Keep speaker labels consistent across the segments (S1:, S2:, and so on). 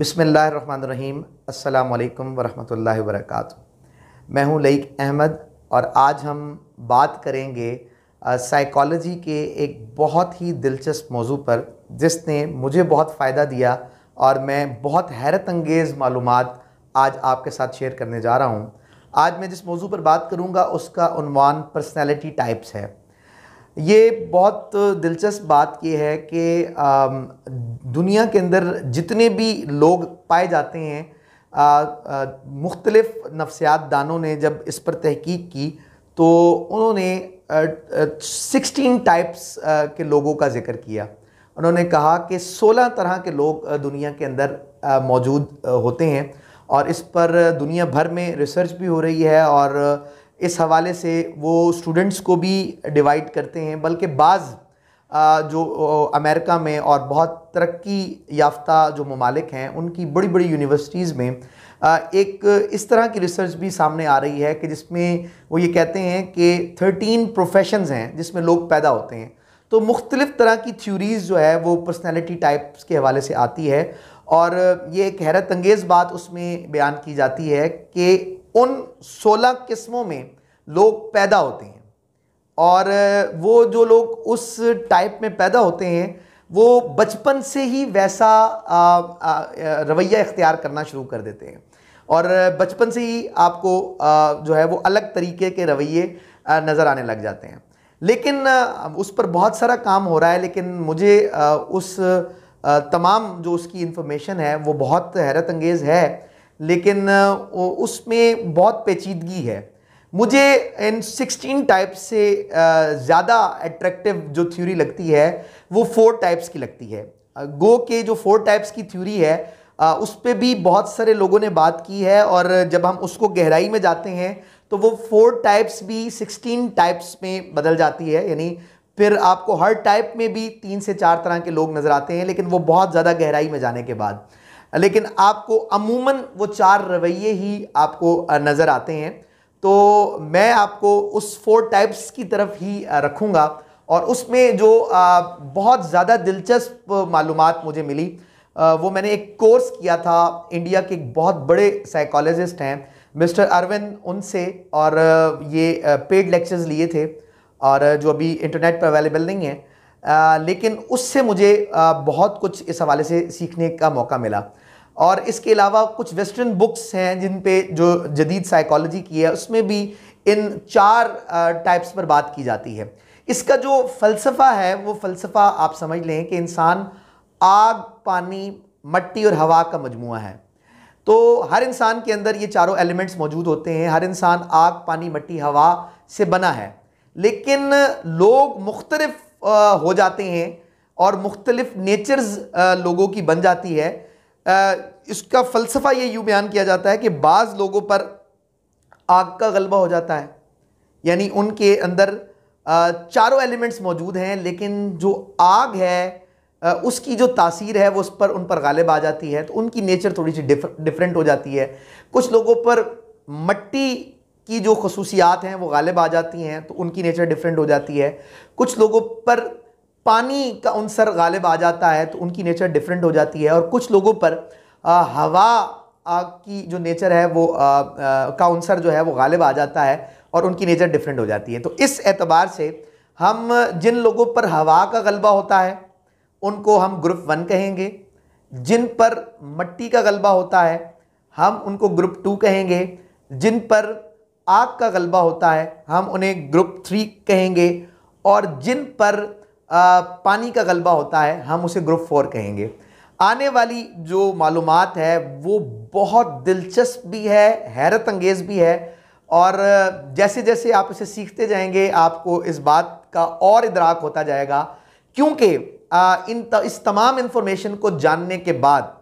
S1: बिसमीम् अल्लाम वरहमल वर्क मैं हूं लईक अहमद और आज हम बात करेंगे साइकोलॉजी के एक बहुत ही दिलचस्प मौजू पर जिसने मुझे बहुत फ़ायदा दिया और मैं बहुत हैरत अंगेज़ मालूम आज आपके साथ शेयर करने जा रहा हूँ आज मैं जिस मौजू पर बात करूँगा उसका उनवान पर्सनैलिटी टाइप्स है ये बहुत दिलचस्प बात ये है कि दुनिया के अंदर जितने भी लोग पाए जाते हैं मुख्तलफ़ नफसियात दानों ने जब इस पर तहकीक की तो उन्होंने सिक्सटीन टाइप्स के लोगों का ज़िक्र किया उन्होंने कहा कि सोलह तरह के लोग दुनिया के अंदर मौजूद होते हैं और इस पर दुनिया भर में रिसर्च भी हो रही है और इस हवाले से वो स्टूडेंट्स को भी डिवाइड करते हैं बल्कि बाज़ जो अमेरिका में और बहुत तरक्की याफ्ता जो ममालिक हैं उनकी बड़ी बड़ी यूनिवर्सिटीज़ में एक इस तरह की रिसर्च भी सामने आ रही है कि जिसमें वो ये कहते हैं कि थर्टीन प्रोफेशंस हैं जिसमें लोग पैदा होते हैं तो मुख्तलिफ़ तरह की थ्यूरीज़ जो है वो पर्सनैलिटी टाइप्स के हवाले से आती है और ये एक हैरत अंगेज़ बात उसमें बयान की जाती है कि उन 16 किस्मों में लोग पैदा होते हैं और वो जो लोग उस टाइप में पैदा होते हैं वो बचपन से ही वैसा रवैया इख्तियार करना शुरू कर देते हैं और बचपन से ही आपको जो है वो अलग तरीके के रवैये नज़र आने लग जाते हैं लेकिन उस पर बहुत सारा काम हो रहा है लेकिन मुझे उस तमाम जो उसकी इन्फॉर्मेशन है वो बहुत हैरत अंगेज़ है लेकिन उसमें बहुत पेचीदगी है मुझे इन 16 टाइप्स से ज़्यादा एट्रैक्टिव जो थ्योरी लगती है वो फोर टाइप्स की लगती है गो के जो फोर टाइप्स की थ्योरी है उस पर भी बहुत सारे लोगों ने बात की है और जब हम उसको गहराई में जाते हैं तो वो फोर टाइप्स भी 16 टाइप्स में बदल जाती है यानी फिर आपको हर टाइप में भी तीन से चार तरह के लोग नज़र आते हैं लेकिन वो बहुत ज़्यादा गहराई में जाने के बाद लेकिन आपको अमूमन वो चार रवैये ही आपको नज़र आते हैं तो मैं आपको उस फोर टाइप्स की तरफ ही रखूँगा और उसमें जो बहुत ज़्यादा दिलचस्प मालूम मुझे मिली वो मैंने एक कोर्स किया था इंडिया के एक बहुत बड़े साइकोलॉजिस्ट हैं मिस्टर अरविंद उनसे और ये पेड लेक्चर्स लिए थे और जो अभी इंटरनेट पर अवेलेबल नहीं है लेकिन उससे मुझे बहुत कुछ इस हवाले से सीखने का मौका मिला और इसके अलावा कुछ वेस्टर्न बुक्स हैं जिन पे जो जदीद साइकोलॉजी की है उसमें भी इन चार टाइप्स पर बात की जाती है इसका जो फ़लसफ़ा है वो फ़लसफ़ा आप समझ लें कि इंसान आग पानी मट्टी और हवा का मजमू है तो हर इंसान के अंदर ये चारों एलिमेंट्स मौजूद होते हैं हर इंसान आग पानी मट्टी हवा से बना है लेकिन लोग मुख्तलफ हो जाते हैं और मुख्तलिफ नेचर्स लोगों की बन जाती है इसका फ़लसफ़ा ये यूँ बयान किया जाता है कि बाज़ लोगों पर आग का गलबा हो जाता है यानी उनके अंदर चारों एलिमेंट्स मौजूद हैं लेकिन जो आग है उसकी जो तासीर है वो उस पर उन पर गालिब आ जाती है तो उनकी नेचर थोड़ी सी डिफरेंट हो जाती है कुछ लोगों पर मट्टी की जो खसूसियात हैं वो गालिब आ जाती हैं तो उनकी नेचर डिफरेंट हो जाती है कुछ लोगों पर पानी का अनसर गालिब आ जाता है तो उनकी नेचर डिफरेंट हो जाती है और कुछ लोगों पर आ, हवा आ, की जो नेचर है वो आ, आ, का अनसर जो है वो गालिब आ जाता है और उनकी नेचर डिफरेंट हो जाती है तो इस एतबार से हम जिन लोगों पर हवा का गलबा होता है उनको हम ग्रुप वन कहेंगे जिन पर मट्टी का गलबा होता है हम उनको ग्रुप टू कहेंगे जिन पर आग का गलबा होता है हम उन्हें ग्रुप थ्री कहेंगे और जिन पर आ, पानी का गलबा होता है हम उसे ग्रुप फोर कहेंगे आने वाली जो मालूम है वो बहुत दिलचस्प भी है हैरत अंगेज़ भी है और जैसे जैसे आप इसे सीखते जाएंगे आपको इस बात का और इदराक होता जाएगा क्योंकि इन त, इस तमाम इन्फॉर्मेशन को जानने के बाद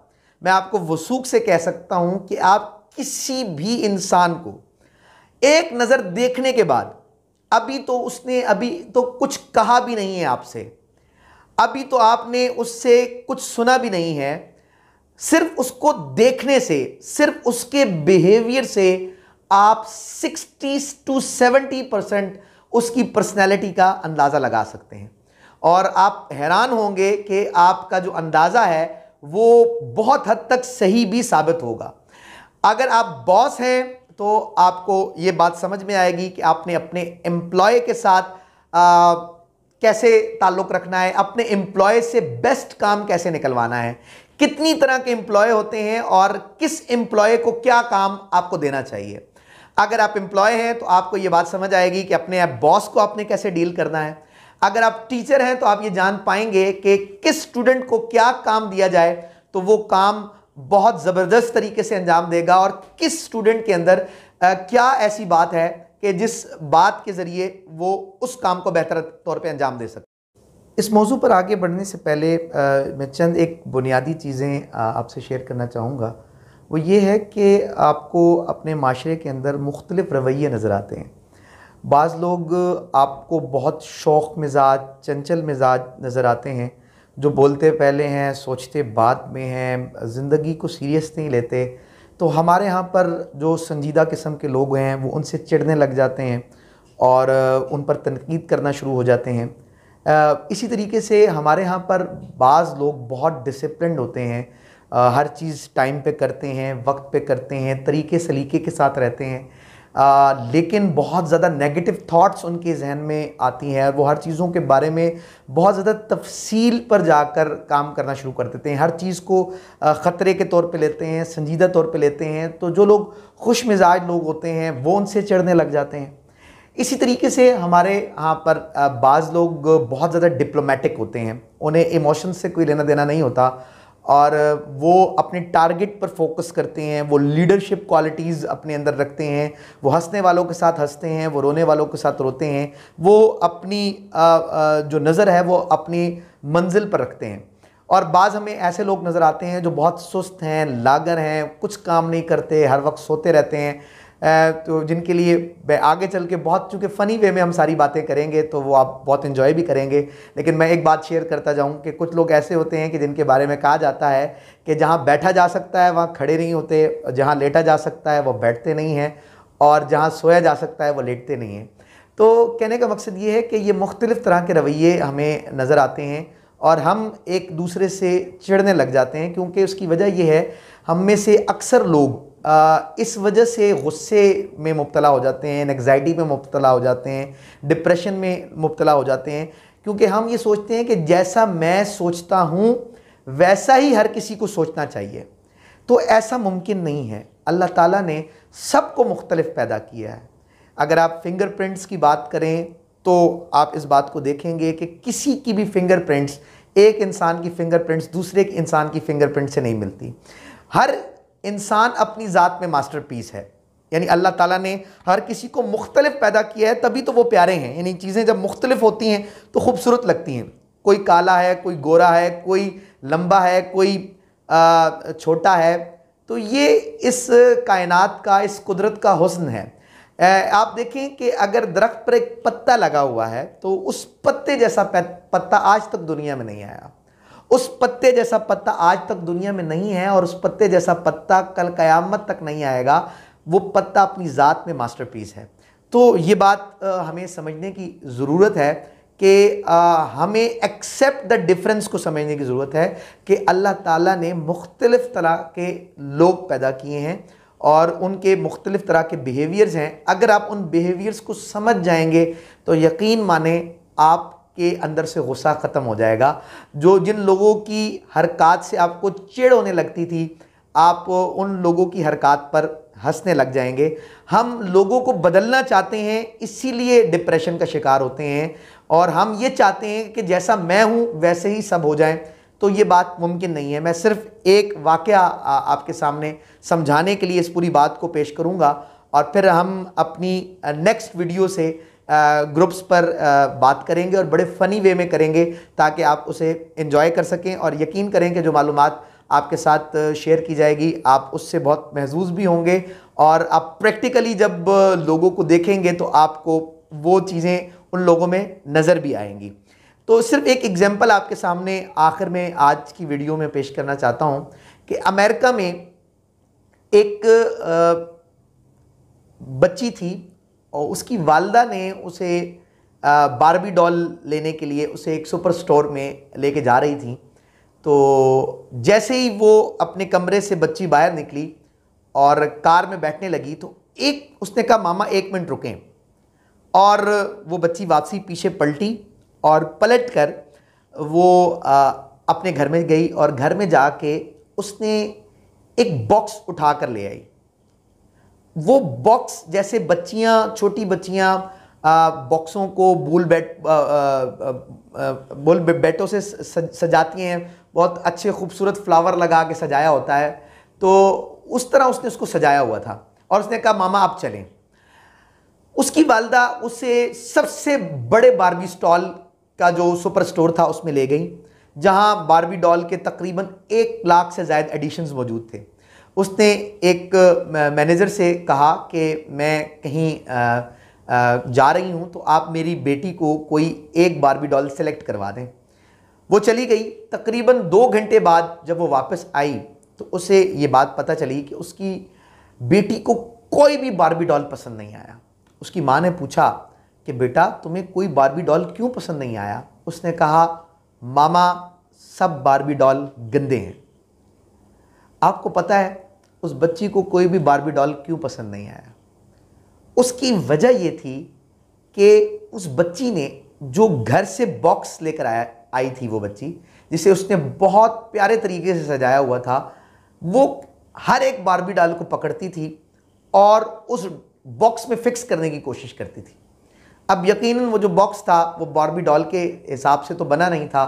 S1: मैं आपको वसूख से कह सकता हूँ कि आप किसी भी इंसान को एक नज़र देखने के बाद अभी तो उसने अभी तो कुछ कहा भी नहीं है आपसे अभी तो आपने उससे कुछ सुना भी नहीं है सिर्फ उसको देखने से सिर्फ उसके बिहेवियर से आप 60 टू 70 परसेंट उसकी पर्सनैलिटी का अंदाज़ा लगा सकते हैं और आप हैरान होंगे कि आपका जो अंदाज़ा है वो बहुत हद तक सही भी साबित होगा अगर आप बॉस हैं तो आपको ये बात समझ में आएगी कि आपने अपने एम्प्लॉय के साथ आ, कैसे ताल्लुक़ रखना है अपने एम्प्लॉय से बेस्ट काम कैसे निकलवाना है कितनी तरह के एम्प्लॉय होते हैं और किस एम्प्लॉय को क्या काम आपको देना चाहिए अगर आप एम्प्लॉय हैं तो आपको ये बात समझ आएगी कि अपने आप बॉस को आपने कैसे डील करना है अगर आप टीचर हैं तो आप ये जान पाएंगे कि किस स्टूडेंट को क्या काम दिया जाए तो वो काम बहुत ज़बरदस्त तरीके से अंजाम देगा और किस स्टूडेंट के अंदर आ, क्या ऐसी बात है कि जिस बात के ज़रिए वो उस काम को बेहतर तौर पे अंजाम दे सके इस मौजू पर आगे बढ़ने से पहले आ, मैं चंद एक बुनियादी चीज़ें आपसे शेयर करना चाहूँगा वो ये है कि आपको अपने माशरे के अंदर मुख्तलिफ़ रवैये नज़र आते हैं बाज़ लोग आपको बहुत शौक़ मिजाज चंचल मिजाज नज़र आते हैं जो बोलते पहले हैं सोचते बाद में हैं ज़िंदगी को सीरियस नहीं लेते तो हमारे यहाँ पर जो संजीदा किस्म के लोग हैं वो उनसे चिढ़ने लग जाते हैं और उन पर तनकीद करना शुरू हो जाते हैं इसी तरीके से हमारे यहाँ पर बाज़ लोग बहुत डिसप्लिन होते हैं हर चीज़ टाइम पे करते हैं वक्त पे करते हैं तरीके सलीके के साथ रहते हैं लेकिन बहुत ज़्यादा नेगेटिव थॉट्स उनके जहन में आती हैं और वो हर चीज़ों के बारे में बहुत ज़्यादा तफसील पर जाकर काम करना शुरू कर देते हैं हर चीज़ को ख़तरे के तौर पे लेते हैं संजीदा तौर पे लेते हैं तो जो लोग खुश मिजाज लोग होते हैं वो उनसे चढ़ने लग जाते हैं इसी तरीके से हमारे यहाँ पर बाज़ लोग बहुत ज़्यादा डिप्लोमेटिक होते हैं उन्हें इमोशन से कोई लेना देना नहीं होता और वो अपने टारगेट पर फोकस करते हैं वो लीडरशिप क्वालिटीज़ अपने अंदर रखते हैं वो हंसने वालों के साथ हंसते हैं वो रोने वालों के साथ रोते हैं वो अपनी जो नज़र है वो अपनी मंजिल पर रखते हैं और बाज़ हमें ऐसे लोग नज़र आते हैं जो बहुत सुस्त हैं लागर हैं कुछ काम नहीं करते हर वक्त सोते रहते हैं तो जिनके लिए आगे चल के बहुत चूँकि फ़नी वे में हम सारी बातें करेंगे तो वो आप बहुत इन्जॉय भी करेंगे लेकिन मैं एक बात शेयर करता जाऊँ कि कुछ लोग ऐसे होते हैं कि जिनके बारे में कहा जाता है कि जहाँ बैठा जा सकता है वहाँ खड़े नहीं होते जहाँ लेटा जा सकता है वह बैठते नहीं हैं और जहाँ सोया जा सकता है वह लेटते नहीं हैं तो कहने का मकसद ये है कि ये मुख्तलिफ़ तरह के रवैये हमें नज़र आते हैं और हम एक दूसरे से चिड़ने लग जाते हैं क्योंकि उसकी वजह यह है हम में से अक्सर लोग इस वजह से गुस्से में मुबतला हो जाते हैं एग्जाइटी में मुबतला हो जाते हैं डिप्रेशन में मुबतला हो जाते हैं क्योंकि हम ये सोचते हैं कि जैसा मैं सोचता हूँ वैसा ही हर किसी को सोचना चाहिए तो ऐसा मुमकिन नहीं है अल्लाह ताला ने सबको मुख्तलिफ पैदा किया है अगर आप फिंगरप्रिंट्स की बात करें तो आप इस बात को देखेंगे कि किसी की भी फिंगरप्रिंट्स एक इंसान की फिंगरप्रिंट्स दूसरे इंसान की फिंगरप्रिंट से नहीं मिलती हर इंसान अपनी ज़ात में पीस है यानी अल्लाह ताला ने हर किसी को मुख्तलिफ पैदा किया है तभी तो वो प्यारे हैं यानी चीज़ें जब मुख्तलिफ होती हैं तो खूबसूरत लगती हैं कोई काला है कोई गोरा है कोई लंबा है कोई आ, छोटा है तो ये इस कायनात का इस कुदरत का हुस्न है आप देखें कि अगर दरख्त पर एक पत्ता लगा हुआ है तो उस पत्ते जैसा पत्ता आज तक दुनिया में नहीं आया उस पत्ते जैसा पत्ता आज तक दुनिया में नहीं है और उस पत्ते जैसा पत्ता कल क़यामत तक नहीं आएगा वो पत्ता अपनी ज़ात में मास्टरपीस है तो ये बात हमें समझने की ज़रूरत है कि हमें एक्सेप्ट द डिफरेंस को समझने की ज़रूरत है कि अल्लाह ताला ने मुख्तलिफ़ तरह के लोग पैदा किए हैं और उनके मुख्तलिफ़ तरह के बिहेवियर्स हैं अगर आप उन बिहेवियर्स को समझ जाएंगे तो यकीन माने आप के अंदर से गुस्सा ख़त्म हो जाएगा जो जिन लोगों की हरकत से आपको चिड़ होने लगती थी आप उन लोगों की हरकत पर हंसने लग जाएंगे हम लोगों को बदलना चाहते हैं इसीलिए डिप्रेशन का शिकार होते हैं और हम ये चाहते हैं कि जैसा मैं हूँ वैसे ही सब हो जाए तो ये बात मुमकिन नहीं है मैं सिर्फ एक वाक़ आपके सामने समझाने के लिए इस पूरी बात को पेश करूँगा और फिर हम अपनी नेक्स्ट वीडियो से ग्रुप्स पर बात करेंगे और बड़े फ़नी वे में करेंगे ताकि आप उसे इन्जॉय कर सकें और यकीन करें कि जो मालूम आपके साथ शेयर की जाएगी आप उससे बहुत महजूज भी होंगे और आप प्रैक्टिकली जब लोगों को देखेंगे तो आपको वो चीज़ें उन लोगों में नज़र भी आएंगी तो सिर्फ एक एग्ज़ैम्पल आपके सामने आखिर में आज की वीडियो में पेश करना चाहता हूँ कि अमेरिका में एक बच्ची थी और उसकी वालदा ने उसे बारबी डॉल लेने के लिए उसे एक सुपर स्टोर में लेके जा रही थी तो जैसे ही वो अपने कमरे से बच्ची बाहर निकली और कार में बैठने लगी तो एक उसने कहा मामा एक मिनट रुकें और वो बच्ची वापसी पीछे पलटी और पलट कर वो आ, अपने घर में गई और घर में जाके उसने एक बॉक्स उठा कर ले आई वो बॉक्स जैसे बच्चियाँ छोटी बच्चियाँ बॉक्सों को बोल बैट बोल बैटों से सजाती हैं बहुत अच्छे खूबसूरत फ्लावर लगा के सजाया होता है तो उस तरह उसने उसको सजाया हुआ था और उसने कहा मामा आप चलें उसकी वालदा उसे सबसे बड़े बारबी स्टॉल का जो सुपर स्टोर था उसमें ले गई जहां बारबी डॉल के तकरीबन एक लाख से ज़्यादा एडिशंस मौजूद थे उसने एक मैनेजर से कहा कि मैं कहीं जा रही हूँ तो आप मेरी बेटी को कोई एक बारबी डॉल सेलेक्ट करवा दें वो चली गई तकरीबन दो घंटे बाद जब वो वापस आई तो उसे ये बात पता चली कि उसकी बेटी को कोई भी बारबी डॉल पसंद नहीं आया उसकी माँ ने पूछा कि बेटा तुम्हें कोई बारबी डॉल क्यों पसंद नहीं आया उसने कहा मामा सब बारबी डॉल गंदे हैं आपको पता है उस बच्ची को कोई भी बारबी डॉल क्यों पसंद नहीं आया उसकी वजह ये थी कि उस बच्ची ने जो घर से बॉक्स लेकर आया आई थी वो बच्ची जिसे उसने बहुत प्यारे तरीके से सजाया हुआ था वो हर एक बारबी डाल को पकड़ती थी और उस बॉक्स में फिक्स करने की कोशिश करती थी अब यकीनन वो जो बॉक्स था वो बारबी डॉल के हिसाब से तो बना नहीं था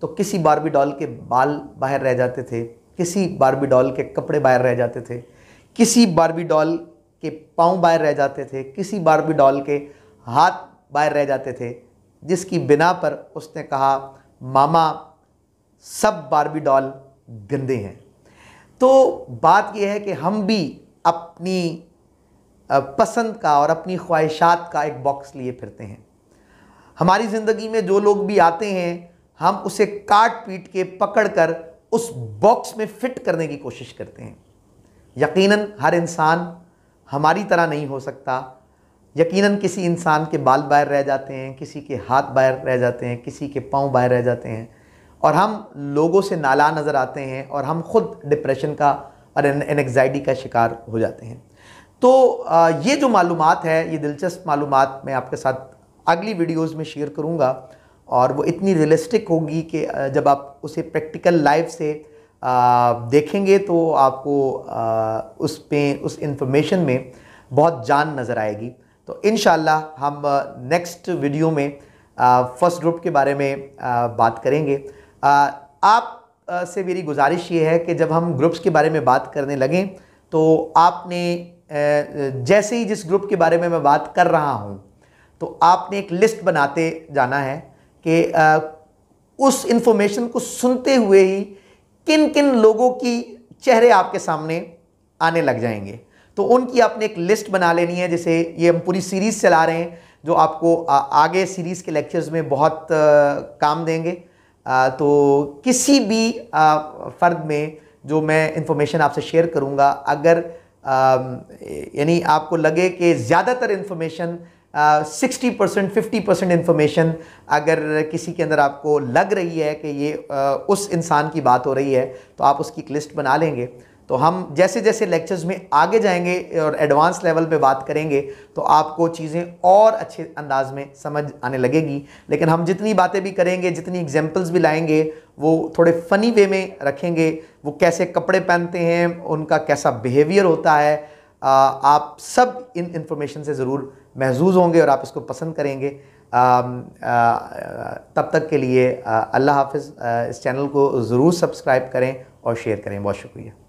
S1: तो किसी बारबी डॉल के बाल बाहर रह जाते थे किसी बारबी डॉल के कपड़े बाहर रह जाते थे किसी बारबी डॉल के पाँव बाहर रह जाते थे किसी बारबी डॉल के हाथ बाहर रह जाते थे जिसकी बिना पर उसने कहा मामा सब बारबी डॉल गंदे हैं तो बात यह है कि हम भी अपनी पसंद का और अपनी ख्वाहिशात का एक बॉक्स लिए फिरते हैं हमारी ज़िंदगी में जो लोग भी आते हैं हम उसे काट पीट के पकड़ कर उस बॉक्स में फिट करने की कोशिश करते हैं यकीनन हर इंसान हमारी तरह नहीं हो सकता यकीनन किसी इंसान के बाल बाहर रह जाते हैं किसी के हाथ बाहर रह जाते हैं किसी के पाँव बाहर रह जाते हैं और हम लोगों से नाला नज़र आते हैं और हम खुद डिप्रेशन का और एनग्जाइटी का शिकार हो जाते हैं तो ये जो मालूम है ये दिलचस्प मालूम मैं आपके साथ अगली वीडियोज़ में शेयर करूँगा और वो इतनी रियलिस्टिक होगी कि जब आप उसे प्रैक्टिकल लाइफ से देखेंगे तो आपको उस पे उस इंफॉर्मेशन में बहुत जान नज़र आएगी तो इन हम नेक्स्ट वीडियो में फर्स्ट ग्रुप के बारे में बात करेंगे आप से मेरी गुजारिश ये है कि जब हम ग्रुप्स के बारे में बात करने लगें तो आपने जैसे ही जिस ग्रुप के बारे में मैं बात कर रहा हूँ तो आपने एक लिस्ट बनाते जाना है कि उस इन्फॉर्मेशन को सुनते हुए ही किन किन लोगों की चेहरे आपके सामने आने लग जाएंगे तो उनकी आपने एक लिस्ट बना लेनी है जैसे ये हम पूरी सीरीज़ चला रहे हैं जो आपको आगे सीरीज़ के लेक्चर्स में बहुत काम देंगे तो किसी भी फ़र्द में जो मैं इन्फॉर्मेशन आपसे शेयर करूँगा अगर यानी आपको लगे कि ज़्यादातर information sixty percent fifty percent information अगर किसी के अंदर आपको लग रही है कि ये uh, उस इंसान की बात हो रही है तो आप उसकी एक लिस्ट बना लेंगे तो हम जैसे जैसे लेक्चर्स में आगे जाएंगे और एडवांस लेवल पे बात करेंगे तो आपको चीज़ें और अच्छे अंदाज में समझ आने लगेगी लेकिन हम जितनी बातें भी करेंगे जितनी एग्जांपल्स भी लाएंगे वो थोड़े फ़नी वे में रखेंगे वो कैसे कपड़े पहनते हैं उनका कैसा बिहेवियर होता है आप सब इन इन्फॉर्मेशन से ज़रूर महजूज होंगे और आप इसको पसंद करेंगे आ, आ, तब तक के लिए अल्लाह हाफिज़ इस चैनल को ज़रूर सब्सक्राइब करें और शेयर करें बहुत शुक्रिया